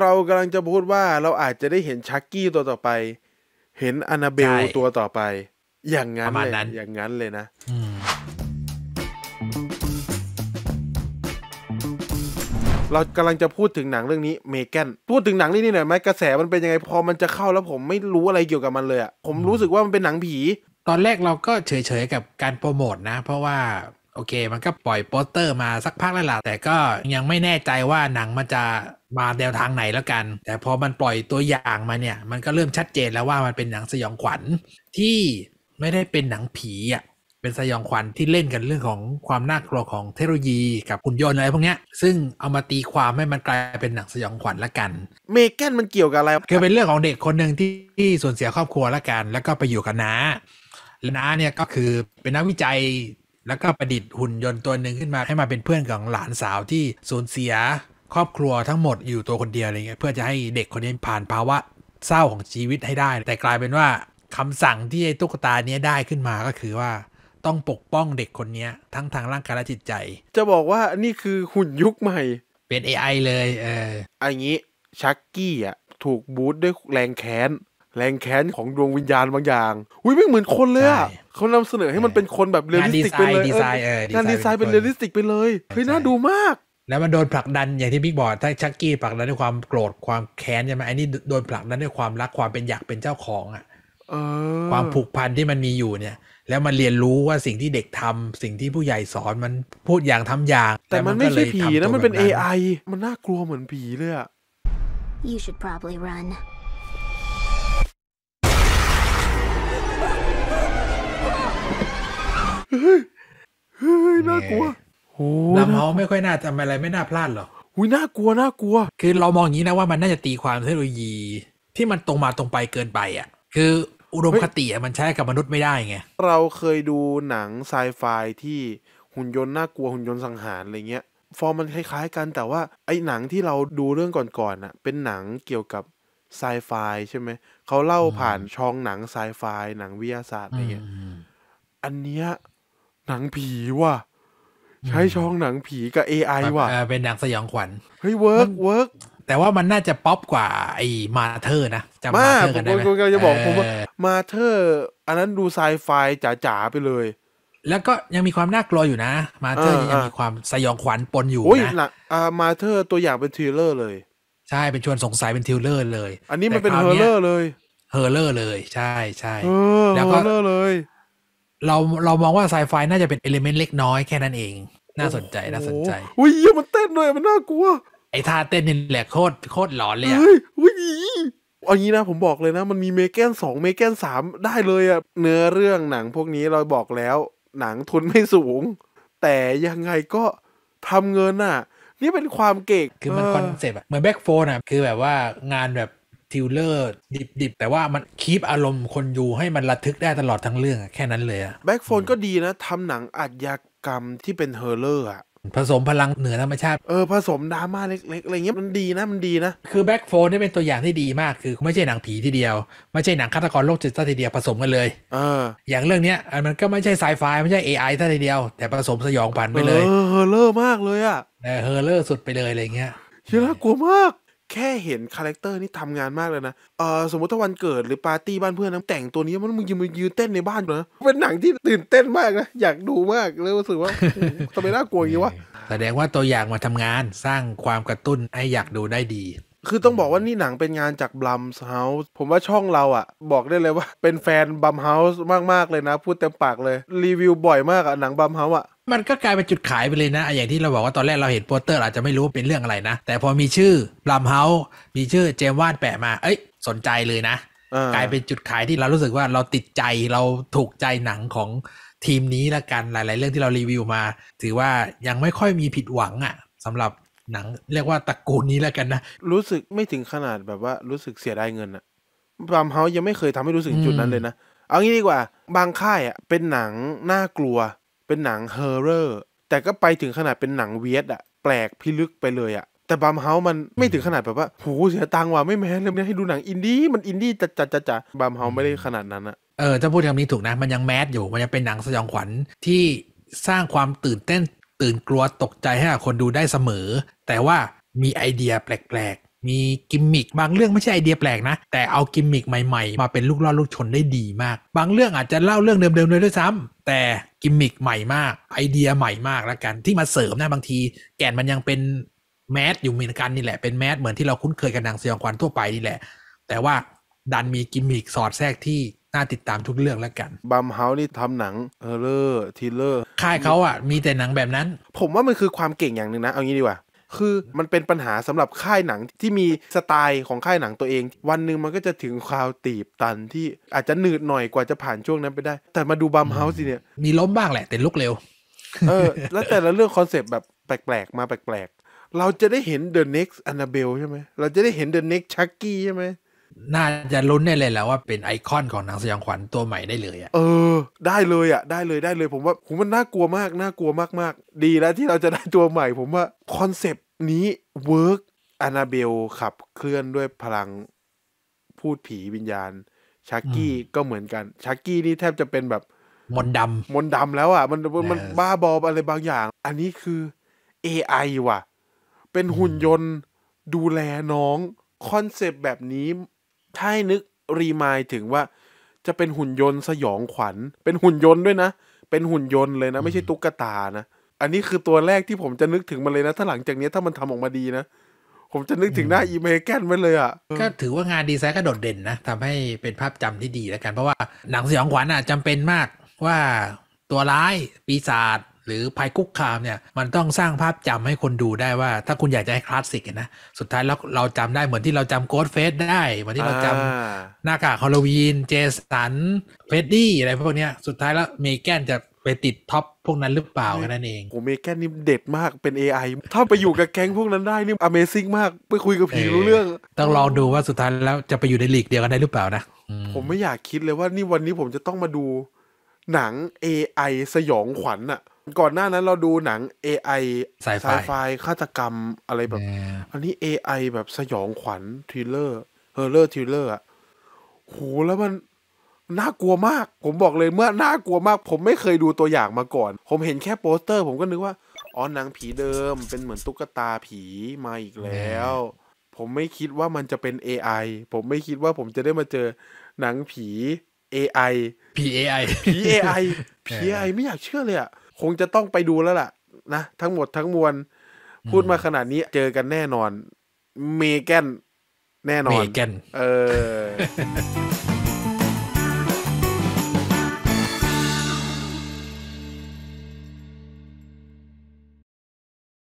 เรากำลังจะพูดว่าเราอาจจะได้เห็นชักกี้ตัวต่อไป เห็นอนาเบลตัวต่อไป อย่างนั้นเลยอย่างนั้นเลยนะเรากำลังจะพูดถึงหนังเรื่องนี้เมแกนพูดถึงหนังเรื่องนี้หน่อยไหมกระแสมันเป็นยังไงพอมันจะเข้าแล้วผมไม่รู้อะไรเกี่ยวกับมันเลยอะผมรู้สึกว่ามันเป็นหนังผี ตอนแรกเราก็เฉยๆกับการโปรโมทนะ เพราะว่า โอเค มันก็ปล่อยโปสเตอร์มาสักพักแล้วล่ะแต่ก็ ยังไม่แน่ใจว่าหนังมันจะมาแนวทางไหนแล้วกัน แต่พอมันปล่อยตัวอย่างมาเนี่ย มันก็เริ่มชัดเจนแล้วว่ามันเป็นหนังสยองขวัญที่ไม่ได้เป็นหนังผีอ่ะ เป็นสยองขวัญที่เล่นกันเรื่องของความน่ากลัวของเทคโนโลยีกับหุ่นยนต์อะไรพวกเนี้ย ซึ่งเอามาตีความให้มันกลายเป็นหนังสยองขวัญละกันเมแกนมันเกี่ยวกับอะไรคือเป็นเรื่องของเด็กคนหนึ่งที่ที่สูญเสียครอบครัวละกัน แล้วก็ไปอยู่กับน้าและน้าเนี่ย ก็คือเป็นนักวิจัย แล้วก็ประดิษฐ์หุ่นยนต์ตัวหนึ่งขึ้นมาให้มาเป็นเพื่อนของหลานสาวที่สูญเสียครอบครัวทั้งหมดอยู่ตัวคนเดียวอะไรเงี้ย เพื่อจะให้เด็กคนนี้ผ่านภาวะเศร้าของชีวิตให้ได้ แต่กลายเป็นว่า คำสั่งที่ไอ้ตุ๊กตาเนี้ยได้ขึ้นมาก็คือว่า ต้องปกป้องเด็กคนนี้ทั้งทางร่างกายและจิตใจ จะบอกว่านี่คือหุ่นยุคใหม่ เป็น AI เลยเอออันนี้ชักกี้อ่ะ ถูกบูตด้วยแรงแขนแรงแขนของดวงวิญญาณบางอย่างอุ้ยไม่เหมือนคนเลยอ่ะเขานำเสนอให้มันเป็นคนแบบเรียลลิสติก ไปเลยงานดีไซน์เป็นเรียลลิสติกไปเลยเฮ้ยน่าดูมากแล้วมันโดนผลักดันอย่างที่พี่บอกถ้าชักกี้ผลักดันด้วยความโกรธความแค้นใช่ไหมไอ้นี่โดนผลักดันด้วยความรักความเป็นอยากเป็นเจ้าของอะ่ะความผูกพันที่มันมีอยู่เนี่ย แล้วมันเรียนรู้ว่าสิ่งที่เด็กทำสิ่งที่ผู้ใหญ่สอนมันพูดอย่างทำอย่าง แต่มันไม่ใช่ผีนะมันเป็น AI มันน่ากลัวเหมือนผีเลยอะ You should probably run. เฮ้ยน่ากลัวลำเฮาไม่ค่อยน่าทำอะไรไม่น่าพลาดหรอกอุ้ยน่ากลัว น่ากลัว คือเรามองอย่างนี้นะว่ามันน่าจะตีความเทคโนโลยี ที่มันตรงมาตรงไปเกินไปอ่ะ คืออุดมคติมันใช้กับมนุษย์ไม่ได้ไง เราเคยดูหนังไซไฟที่หุ่นยนต์น่ากลัวหุ่นยนต์สังหารอะไรเงี้ย ฟอร์มมันคล้ายๆกันแต่ว่าไอ้หนังที่เราดูเรื่องก่อนๆอ่ะเป็นหนังเกี่ยวกับไซไฟใช่ไหมเขาเล่าผ่านช่องหนังไซไฟหนังวิทยาศาสตร์อะไรเงี้ยอันเนี้ยหนังผีว่ะใช้ช่องหนังผีกับ AI ว่ะเป็นหนังสยองขวัญเฮ้ยเวิร์กเวิร์กแต่ว่ามันน่าจะป๊อปกว่า ไอ้มาเธอร์นะจำมาเธอร์กันได้ไหมผมกำลังจะบอกผมว่ามาเธอร์อันนั้นดูไซไฟจ๋าๆ ไปเลย แล้วก็ยังมีความน่ากลัวอยู่นะ มาเธอร์ยังมีความสยองขวัญปนอยู่นะมาเธอร์ตัวอย่างเป็นทริลเลอร์เลย ใช่เป็นชวนสงสัยเป็นทริลเลอร์เลย อันนี้มันเป็นเฮอร์เลอร์เลยเฮอร์เลอร์เลย ใช่ใช่แล้วก็เฮอร์เลอร์เลยเราเรามองว่าไซไฟน่าจะเป็นเอลิเมนต์เล็กน้อยแค่นั้นเอง น่าสนใจน่าสนใจอุ้ยมันเต้นด้วยมันน่ากลัวไอ้ท่าเต้นนี่แหละโคตรโคตรหลอนเลยอะอุ้ยอันนี้นะผมบอกเลยนะ มันมีเมแกนสองเมแกนสามได้เลยอะเนื้อเรื่องหนังพวกนี้เราบอกแล้วหนังทุนไม่สูง แต่ยังไงก็ทำเงินอะนี่เป็นความเก่งคือมันคอนเซ็ปต์อะเหมือนแบ็กโฟนอะคือแบบว่างานแบบทิลเลอร์ดิบๆ แต่ว่ามันคีปอารมณ์คนอยู่ให้มันระทึกได้ตลอดทั้งเรื่องแค่นั้นเลยอะแบ็กโฟนก็ดีนะทำหนังอัจยกรรมที่เป็นเฮอร์เลอร์อะผสมพลังเหนือธรรมชาติ เออ ผสมดราม่าเล็กๆอะไรเงี้ยมันดีนะมันดีนะ คือแบ็กโฟนนี่เป็นตัวอย่างที่ดีมากคือไม่ใช่หนังผีทีเดียว ไม่ใช่หนังฆาตกรโรคจิตซะทีเดียวผสมกันเลยเอออย่างเรื่องเนี้ยมันก็ไม่ใช่ไซไฟไม่ใช่ AI ซะทีเดียว แต่ผสมสยองผ่านไปเลยเฮอร์เลอร์มากเลยอะเต่เฮอร์เลอร์สุดไปเลยอะไรเงี้ยเชื่อากลัวมากแค่เห็นคาแรคเตอร์นี่ทำงานมากเลยนะ เออสมมติถ้าวันเกิดหรือปาร์ตี้บ้านเพื่อนนะแต่งตัวนี้มันมึงยืนยืนเต้นในบ้านเนะเป็นหนังที่ตื่นเต้นมากนะ อยากดูมาก เลยรู้สึกว่าทำไมน่ากลัวอย่างนี้วะ แสดงว่าตัวอย่างมาทำงานสร้างความกระตุ้นให้อยากดูได้ดีคือต้องบอกว่านี่หนังเป็นงานจากบัมเฮาส์ผมว่าช่องเราอ่ะ บอกได้เลยว่า เป็นแฟนบัมเฮาส์มากๆเลยนะ พูดเต็มปากเลยรีวิวบ่อยมากอ่ะหนังบัมเฮาส์อ่ะมันก็กลายเป็นจุดขายไปเลยนะอย่างที่เราบอกว่าตอนแรกเราเห็นโปสเตอร์อาจจะไม่รู้เป็นเรื่องอะไรนะ แต่พอมีชื่อบัมเฮาส์มีชื่อเจมวาดแปะมา เอ้ยสนใจเลยนะ กลายเป็นจุดขายที่เรารู้สึกว่าเราติดใจเราถูกใจหนังของทีมนี้ละกัน หลาย ๆ เรื่องที่เรารีวิวมา ถือว่ายังไม่ค่อยมีผิดหวังอะ่ะสำหรับหนังเรียกว่าตระกูลนี้แล้วกันนะ รู้สึกไม่ถึงขนาดแบบว่ารู้สึกเสียดายเงินอะบามเฮายังไม่เคยทำให้รู้สึกจุดนั้นเลยนะ เอางี้ดีกว่าบางค่ายอะเป็นหนังน่ากลัว เป็นหนังเฮอร์เรอร์แต่ก็ไปถึงขนาดเป็นหนังเวียดอะแปลกพิลึกไปเลยอะแต่บามเฮามันไม่ถึงขนาดแบบว่าโหเสียตังค์ว่ะไม่แม้เลยไม่ให้ดูหนังอินดี้มันอินดี้จัดจัดจัดจัดบามเฮาไม่ได้ขนาดนั้นอะเออถ้าพูดคำนี้ถูกนะมันยังแมสอยู่มันยังเป็นหนังสยองขวัญที่สร้างความตื่นเต้นตื่นกลัวตกใจให้คนดูได้เสมอ แต่ว่ามีไอเดียแปลกๆ มีกิมมิคบางเรื่องไม่ใช่ไอเดียแปลกนะ แต่เอากิมมิคใหม่ๆมาเป็นลูกล่อลูกชนได้ดีมาก บางเรื่องอาจจะเล่าเรื่องเดิมๆเลยด้วยซ้ำ แต่กิมมิคใหม่มาก ไอเดียใหม่มากละกัน ที่มาเสริมนะบางที แก่นมันยังเป็นแมสอยู่เหมือนกันนี่แหละเป็นแมสเหมือนที่เราคุ้นเคยกับนางสยองขวัญทั่วไปนี่แหละ แต่ว่าดันมีกิมมิคสอดแทรกที่น่าติดตามทุกเรื่องแล้วกันบัมเฮาส์นี่ทำหนัง เออเลอร์ทีเลอร์ค่ายเขาอ่ะมีแต่หนังแบบนั้น ผมว่ามันคือความเก่งอย่างหนึ่งนะ เอางี้ดีกว่า คือมันเป็นปัญหาสำหรับค่ายหนังที่มีสไตล์ของค่ายหนังตัวเอง วันหนึ่งมันก็จะถึงคราวตีบตันที่อาจจะหนืดหน่อยกว่าจะผ่านช่วงนั้นไปได้แต่มาดูบัมเฮาส์สิเนี่ย มีล้มบ้างแหละ แต่ลุกเร็วเออ แล้วแต่ละเรื่องคอนเซปต์แบบแปลกๆมาแปลกๆเราจะได้เห็น The Next Annabelle ใช่ไหมเราจะได้เห็น The Next Chucky ใช่ไหมน่าจะลุ้นได้เลยแล้วว่า เป็นไอคอนของหนังสยองขวัญตัวใหม่ได้เลยอะเออ ได้เลยอะได้เลย ได้เลย ผมว่า ผมมันน่ากลัวมาก น่ากลัวมากๆ ดีแล้วที่เราจะได้ตัวใหม่ ผมว่าคอนเซปต์นี้เวิร์กอนาเบลขับเคลื่อนด้วยพลังพูดผีวิญญาณชากกี้ก็เหมือนกันชากกี้นี่แทบจะเป็นแบบมนดำมนดำแล้วอ่ะมันมันบ้าบออะไรบางอย่าง อันนี้คือ AI ว่ะ เป็นหุ่นยนต์ดูแลน้องคอนเซปต์แบบนี้ถ้าให้นึกรีมายถึงว่าจะเป็นหุ่นยนต์ สยองขวัญ เป็นหุ่นยนต์ด้วยนะ เป็นหุ่นยนต์เลยนะ ไม่ใช่ตุ๊กตา นะ อันนี้คือตัวแรกที่ผมจะนึกถึงมันเลยนะ ถ้าหลังจากนี้ถ้ามันทำออกมาดีนะ ผมจะนึกถึงหน้าอีเมแกนไว้เลยอ่ะ ก็ถือว่างานดีไซน์ก็โดดเด่นนะทำให้เป็นภาพจำที่ดีแล้วกัน เพราะว่าหนังสยองขวัญอ่ะจำเป็นมาก ว่าตัวร้ายปีศาจหรือภัยคุกคามเนี่ยมันต้องสร้างภาพจำให้คนดูได้ว่า ถ้าคุณอยากจะให้คลาสสิกนะ สุดท้ายแล้วเราจำได้เหมือนที่เราจำโกดเฟสได้ เหมือนที่เราจำหน้ากากฮอลลวีนเจสันเฟดดี้อะไรพวกเนี้ย สุดท้ายแล้วเมแกนจะไปติดท็อปพวกนั้นหรือเปล่ากันนั่นเองอ้เมแกนนี่เด็ดมากเป็น AI ถ้าไปอยู่กับแก๊งพวกนั้นได้ นี่อเมซิ่งมาก ไปคุยกับผีรู้เรื่อง ต้องลองดูว่าสุดท้ายแล้วจะไปอยู่ในลีกเดียวกันได้หรือเปล่านะผมไม่อยากคิดเลยว่านี่วันนี้ผมจะต้องมาดูหนัง AI สยองขวัญอะก่อนหน้านั้นเราดูหนัง AI สายไฟฆาตกรรมอะไรแบบ อันนี้ AI แบบสยองขวัญทริลเลอร์ เฮอร์เลอร์ทริลเลอร์อ่ะโหแล้วมันน่ากลัวมาก ผมบอกเลยเมื่อน่ากลัวมาก ผมไม่เคยดูตัวอย่างมาก่อน ผมเห็นแค่โปสเตอร์ผมก็นึกว่า อ๋อหนังผีเดิม เป็นเหมือนตุ๊กตาผีมาอีกแล้ว ผมไม่คิดว่ามันจะเป็น AI ผมไม่คิดว่าผมจะได้มาเจอหนังผี AI ผี AI ผี AI ผี AI ไม่อยากเชื่อเลยอะคงจะต้องไปดูแล้วล่ะ นะ ทั้งหมดทั้งมวลพูดมาขนาดนี้ เจอกันแน่นอน เมแกนแน่นอนเมแกนเออ